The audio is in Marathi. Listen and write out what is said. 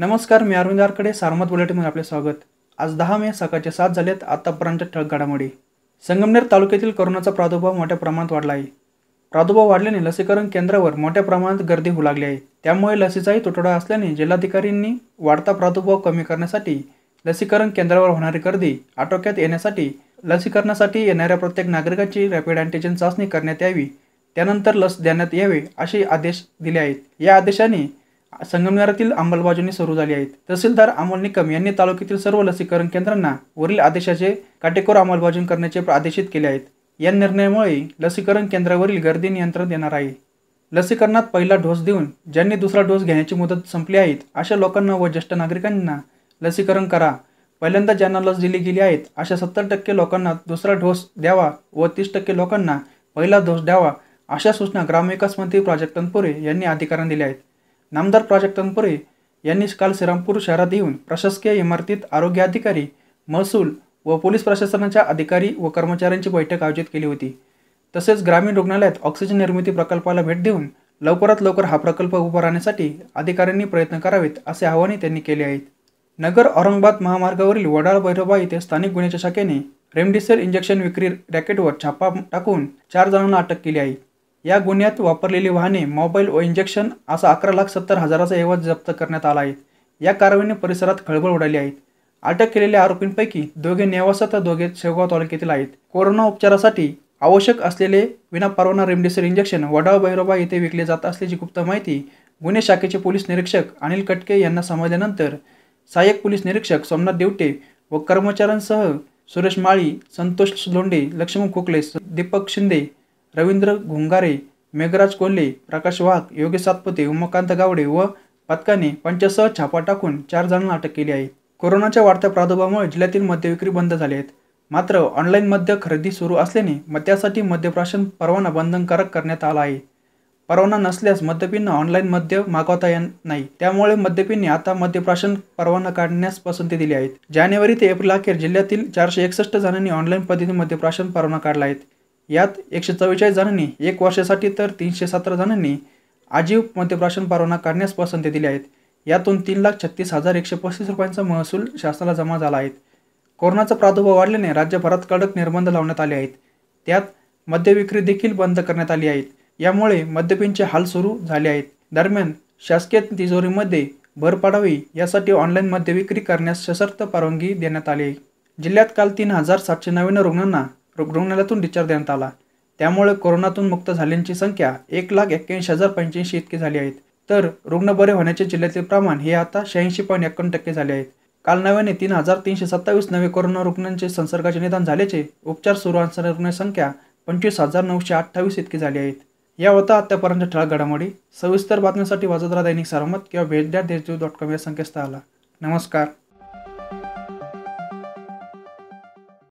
नमस्कार मी अरुंदारकडे सारमत बुलेटिनमध्ये आपले स्वागत आज दहा मे सकाळचे सात झालेत आतापर्यंत ठळक घडामोडी संगमनेर तालुक्यातील कोरोनाचा प्रादुर्भाव मोठ्या प्रमाणात वाढला आहे प्रादुर्भाव वाढल्याने लसीकरण केंद्रावर मोठ्या प्रमाणात गर्दी होऊ लागली आहे त्यामुळे लसीचाही तुटवडा असल्याने जिल्हाधिकाऱ्यांनी वाढता प्रादुर्भाव कमी करण्यासाठी लसीकरण केंद्रावर होणारी गर्दी आटोक्यात येण्यासाठी लसीकरणासाठी येणाऱ्या प्रत्येक नागरिकाची रॅपिड अँटीजेन चाचणी करण्यात यावी त्यानंतर लस देण्यात यावे असे आदेश दिले आहेत या आदेशाने संगमनेरातील अंमलबजावणी सुरू झाली आहे तहसीलदार अमोल निकम यांनी तालुक्यातील सर्व लसीकरण केंद्रांना वरील आदेशाचे काटेकोर अंमलबजावणी करण्याचे आदेशित केले आहेत या निर्णयामुळे लसीकरण केंद्रावरील गर्दी नियंत्रण देणार आहे लसीकरणात पहिला डोस देऊन ज्यांनी दुसरा डोस घेण्याची मुदत संपली आहे अशा लोकांना व ज्येष्ठ नागरिकांना लसीकरण करा पहिल्यांदा ज्यांना लस दिली गेली आहेत अशा सत्तर टक्के लोकांना दुसरा डोस द्यावा व तीस टक्के लोकांना पहिला डोस द्यावा अशा सूचना ग्रामविकास मंत्री प्राजक्तनपुरे पुरे यांनी अधिकाऱ्यांना दिल्या आहेत नामदार प्राजक्त यांनी काल श्रीरामपूर शहरात येऊन प्रशासकीय इमारतीत आरोग्य अधिकारी महसूल व पोलीस प्रशासनाच्या अधिकारी व कर्मचाऱ्यांची बैठक आयोजित केली होती तसेच ग्रामीण रुग्णालयात ऑक्सिजन निर्मिती प्रकल्पाला भेट देऊन लवकरात लवकर हा प्रकल्प उभा राहण्यासाठी अधिकाऱ्यांनी प्रयत्न करावेत असे आवाहनही त्यांनी केले आहेत नगर औरंगाबाद महामार्गावरील वडाळ भैरोबा येथे स्थानिक गुन्ह्याच्या शाखेने रेमडेसिवीर इंजेक्शन विक्री रॅकेटवर छापा टाकून चार जणांना अटक केली आहे या गुन्ह्यात वापरलेली वाहने मोबाईल व इंजेक्शन असा अकरा लाख सत्तर हजाराचा एवज जप्त करण्यात आला आहे या कारवाईने परिसरात खळबळ उडाली आहे अटक केलेल्या आरोपींपैकी दोघे नेवासा तर दोघे शेवगाव तालुक्यातील आहेत कोरोना उपचारासाठी आवश्यक असलेले विनापरवाना रेमडेसिवीर इंजेक्शन वडाव भैरोबा येथे विकले जात असल्याची गुप्त माहिती गुन्हे शाखेचे पोलीस निरीक्षक अनिल कटके यांना समजल्यानंतर सहाय्यक पोलीस निरीक्षक सोमनाथ देवटे व कर्मचाऱ्यांसह सुरेश माळी संतोष लोंडे लक्ष्मण खोकले दीपक शिंदे रवींद्र घुंगारे मेघराज कोल्हे प्रकाश वाघ योगेश सातपुते उमाकांत गावडे व पथकाने पंचासह छापा टाकून चार जणांना अटक केली आहे कोरोनाच्या वाढत्या प्रादुर्भावामुळे जिल्ह्यातील मद्यविक्री विक्री बंद झाली आहेत मात्र ऑनलाईन मद्य खरेदी सुरू असल्याने मद्यासाठी मद्यप्राशन परवाना बंधनकारक करण्यात आला आहे परवाना नसल्यास मद्यपींना ऑनलाईन मद्य मागवता येत नाही त्यामुळे मद्यपींनी आता मद्यप्राशन परवाना काढण्यास पसंती दिली आहे जानेवारी ते एप्रिल अखेर जिल्ह्यातील चारशे एकसष्ट जणांनी ऑनलाईन पद्धतीने मद्यप्राशन परवाना काढला आहे यात एकशे चव्वेचाळीस जणांनी एक वर्षासाठी तर तीनशे सतरा जणांनी आजीव मद्यप्राशन परवाना काढण्यास पसंती दिली आहेत यातून तीन लाख छत्तीस हजार एकशे पस्तीस रुपयांचा महसूल शासनाला जमा झाला आहे कोरोनाचा प्रादुर्भाव वाढल्याने राज्यभरात कडक निर्बंध लावण्यात आले आहेत त्यात मद्यविक्री विक्री देखील बंद करण्यात आली आहेत यामुळे मद्यपींचे हाल सुरू झाले आहेत दरम्यान शासकीय तिजोरीमध्ये भर पाडावी यासाठी ऑनलाईन मद्यविक्री करण्यास सशर्त परवानगी देण्यात आली आहे जिल्ह्यात काल तीन हजार सातशे नव्याण्णव रुग्णांना रुग्णालयातून डिस्चार्ज देण्यात आला त्यामुळे कोरोनातून मुक्त झालेल्यांची संख्या एक लाख एक्क्याऐंशी हजार पंच्याऐंशी इतकी झाली आहेत तर रुग्ण बरे होण्याचे जिल्ह्यातील प्रमाण हे आता शहाऐंशी पॉईंट एक्कावन्न टक्के झाले आहेत काल नव्याने तीन हजार तीनशे सत्तावीस नवे कोरोना रुग्णांचे संसर्गाचे निदान झाल्याचे उपचार सुरू असणाऱ्या रुग्णसंख्या पंचवीस हजार नऊशे अठ्ठावीस इतकी झाली आहेत या होता आत्तापर्यंत ठळक घडामोडी सविस्तर बातम्यांसाठी वाजत दैनिक सारमत किंवा भेट द्या देशदेव डॉट कॉम या संकेतस्थळाला नमस्कार